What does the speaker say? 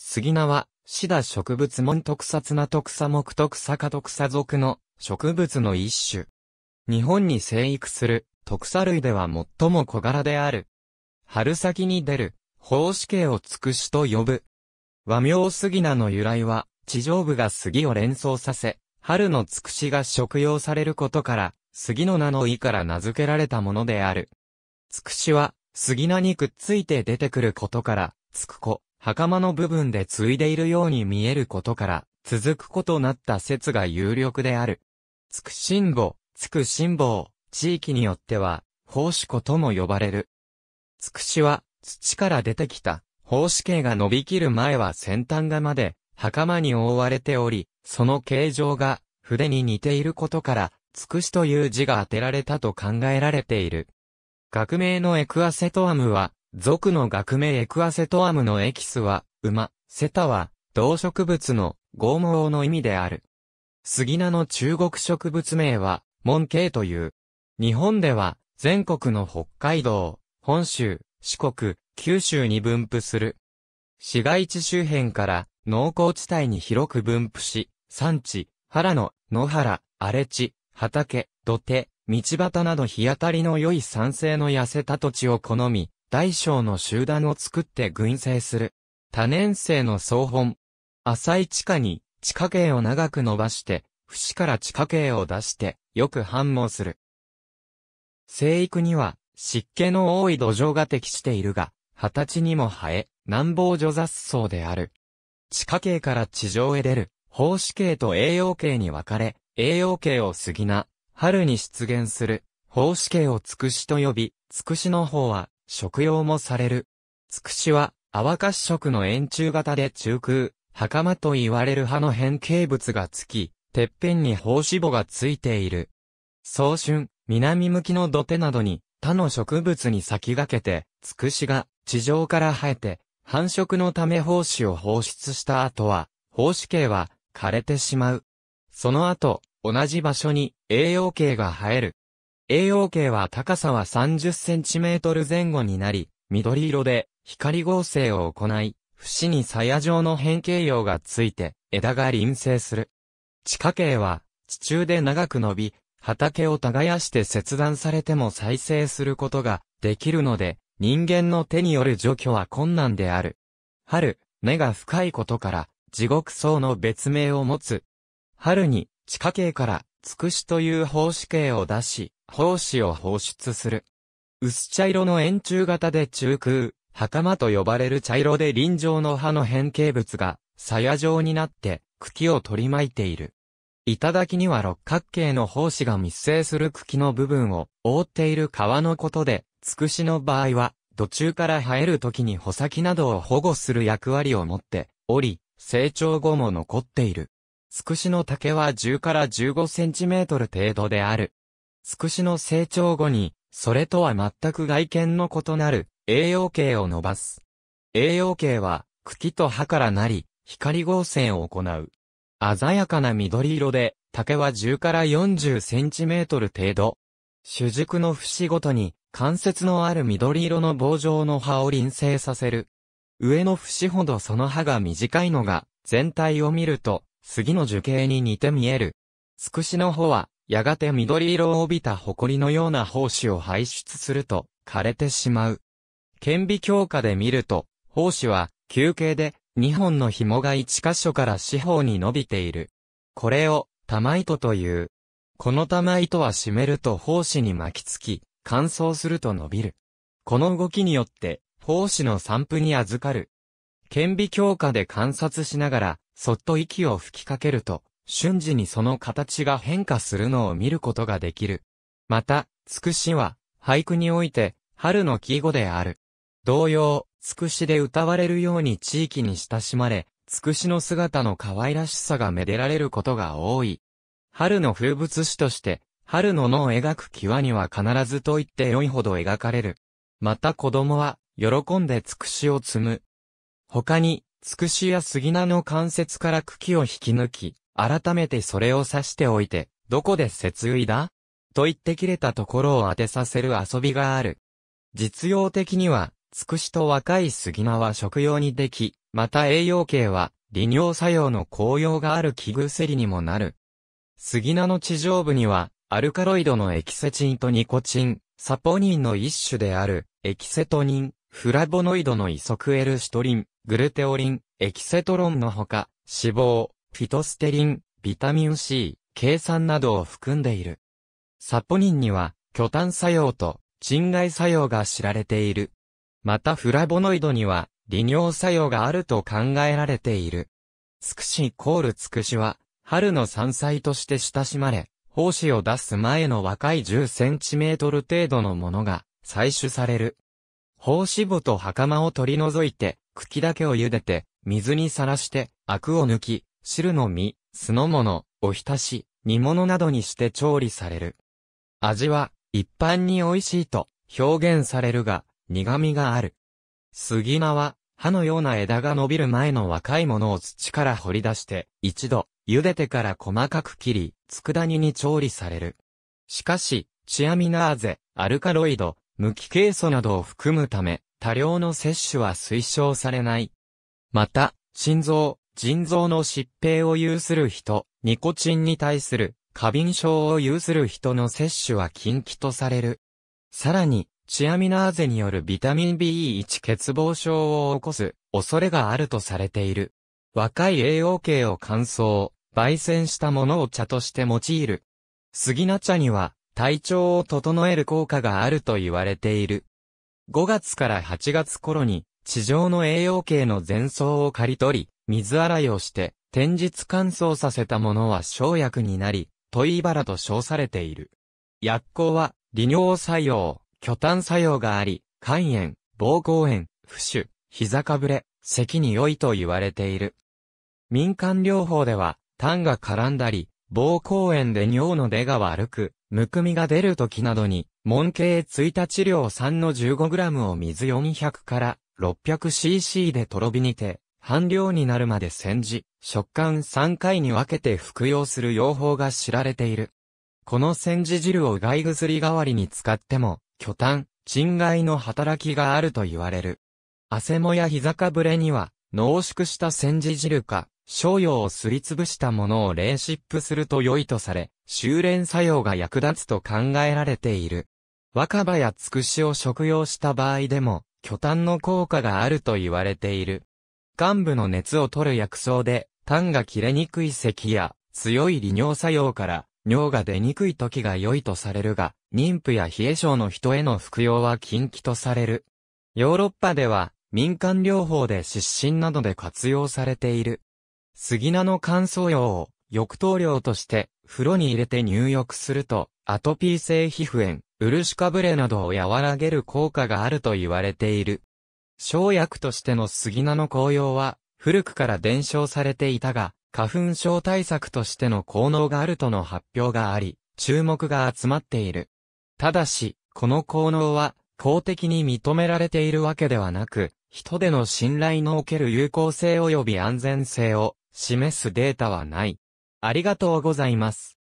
杉名は、シダ植物門特撮な特草木特草科特草属の植物の一種。日本に生育する特草類では最も小柄である。春先に出る、胞子系をつくしと呼ぶ。和名杉名の由来は、地上部が杉を連想させ、春のつくしが食用されることから、杉の名の意から名付けられたものである。つくしは、杉名にくっついて出てくることから、つく子、袴の部分で継いでいるように見えることから、続くことなった説が有力である。つくしんぼ、つくしんぼを地域によっては、奉仕子とも呼ばれる。つくしは、土から出てきた、奉仕系が伸びきる前は先端がまで、袴に覆われており、その形状が、筆に似ていることから、つくしという字が当てられたと考えられている。学名のエクアセトアムは、族の学名エクアセトアムのエキスは、馬、セタは、動植物の、剛毛の意味である。杉名の中国植物名は、門慶という。日本では、全国の北海道、本州、四国、九州に分布する。市街地周辺から農耕地帯に広く分布し、産地、原野、野原、荒れ地、畑、土手、道端など日当たりの良い酸性の痩せた土地を好み、大小の集団を作って群生する。多年生の総本。浅い地下に地下茎を長く伸ばして、節から地下茎を出して、よく繁茂する。生育には湿気の多い土壌が適しているが、二十歳にも生え、南房女雑草である。地下茎から地上へ出る、胞子茎と栄養茎に分かれ、栄養茎を過ぎな、春に出現する、胞子茎をつくしと呼び、つくしの方は食用もされる。つくしは、泡褐色の円柱型で中空、袴と言われる葉の変形物がつき、てっぺんに胞子母がついている。早春、南向きの土手などに、他の植物に先駆けて、つくしが地上から生えて、繁殖のため胞子を放出した後は、胞子系は枯れてしまう。その後、同じ場所に栄養系が生える。栄養系は高さは3 0トル前後になり、緑色で光合成を行い、節に鞘状の変形葉がついて枝が輪生する。地下系は地中で長く伸び、畑を耕して切断されても再生することができるので、人間の手による除去は困難である。春、根が深いことから、地獄層の別名を持つ。春に、地下茎からつくしという胞子形を出し、胞子を放出する。薄茶色の円柱型で中空、袴と呼ばれる茶色で臨場の葉の変形物が、鞘状になって、茎を取り巻いている。頂には六角形の胞子が密生する茎の部分を覆っている皮のことで、つくしの場合は、途中から生える時に穂先などを保護する役割を持っており、成長後も残っている。つくしの竹は10から15センチメートル程度である。つくしの成長後に、それとは全く外見の異なる栄養系を伸ばす。栄養系は茎と葉からなり、光合成を行う。鮮やかな緑色で、竹は10から40センチメートル程度。主軸の節ごとに、関節のある緑色の棒状の葉を輪生させる。上の節ほどその葉が短いのが、全体を見ると、杉の樹形に似て見える。つくしの穂は、やがて緑色を帯びた埃のような胞子を排出すると、枯れてしまう。顕微鏡下で見ると、胞子は、球形で、2本の紐が1箇所から四方に伸びている。これを、玉糸という。この玉糸はめると胞子に巻きつき、乾燥すると伸びる。この動きによって、胞子の散布に預かる顕微鏡下で観察しながら、そっと息を吹きかけると、瞬時にその形が変化するのを見ることができる。また、つくしは、俳句において、春の季語である。同様、つくしで歌われるように地域に親しまれ、つくしの姿の可愛らしさがめでられることが多い。春の風物詩として、春の野を描く際には必ずと言って良いほど描かれる。また子供は、喜んでつくしを摘む、他に、つくしや杉菜の関節から茎を引き抜き、改めてそれを刺しておいて、どこで節いだと言って切れたところを当てさせる遊びがある。実用的には、つくしと若い杉菜は食用にでき、また栄養系は、利尿作用の効用がある気リにもなる。杉菜の地上部には、アルカロイドのエキセチンとニコチン、サポニンの一種である、エキセトニン、フラボノイドのイソクエルシトリン、グルテオリン、エキセトロンのほか、脂肪、フィトステリン、ビタミン C、計算などを含んでいる。サポニンには、巨炭作用と、鎮外作用が知られている。またフラボノイドには、利尿作用があると考えられている。つくしイコールつくしは、春の山菜として親しまれ、胞子を出す前の若い10センチメートル程度のものが採取される。胞子母と袴を取り除いて、茎だけを茹でて、水にさらして、アクを抜き、汁の実、酢の物、お浸し、煮物などにして調理される。味は、一般に美味しいと表現されるが、苦味がある。杉菜は、歯のような枝が伸びる前の若いものを土から掘り出して、一度、茹でてから細かく切り、佃煮に調理される。しかし、チアミナーゼ、アルカロイド、無機ケイ素などを含むため、多量の摂取は推奨されない。また、心臓、腎臓の疾病を有する人、ニコチンに対する過敏症を有する人の摂取は禁忌とされる。さらに、チアミナーゼによるビタミン B1 欠乏症を起こす恐れがあるとされている。若い栄養系を乾燥、焙煎したものを茶として用いる。杉菜茶には体調を整える効果があると言われている。5月から8月頃に、地上の栄養系の前奏を刈り取り、水洗いをして、天日乾燥させたものは生薬になり、問いバラと称されている。薬効は、利尿作用、巨炭作用があり、肝炎、膀胱炎、不腫、膝かぶれ、咳に良いと言われている。民間療法では、痰が絡んだり、膀胱炎で尿の出が悪く、むくみが出る時などに、門径1日量3の 15g を水400から 600cc でとろびにて、半量になるまで煎じ、食感3回に分けて服用する用法が知られている。この煎じ汁を害薬代わりに使っても、巨炭、鎮害の働きがあると言われる。汗もや膝かぶれには、濃縮した煎じ汁か、商用をすりつぶしたものをレーシップすると良いとされ、修練作用が役立つと考えられている。若葉やつくしを食用した場合でも、巨炭の効果があると言われている。患部の熱を取る薬草で、炭が切れにくい咳や、強い利尿作用から、尿が出にくい時が良いとされるが、妊婦や冷え症の人への服用は禁忌とされる。ヨーロッパでは、民間療法で湿疹などで活用されている。杉菜の乾燥用を浴頭料として風呂に入れて入浴するとアトピー性皮膚炎、漆かぶれなどを和らげる効果があると言われている。生薬としての杉菜の紅葉は古くから伝承されていたが、花粉症対策としての効能があるとの発表があり、注目が集まっている。ただし、この効能は公的に認められているわけではなく、人での信頼のおける有効性及び安全性を示すデータはない。ありがとうございます。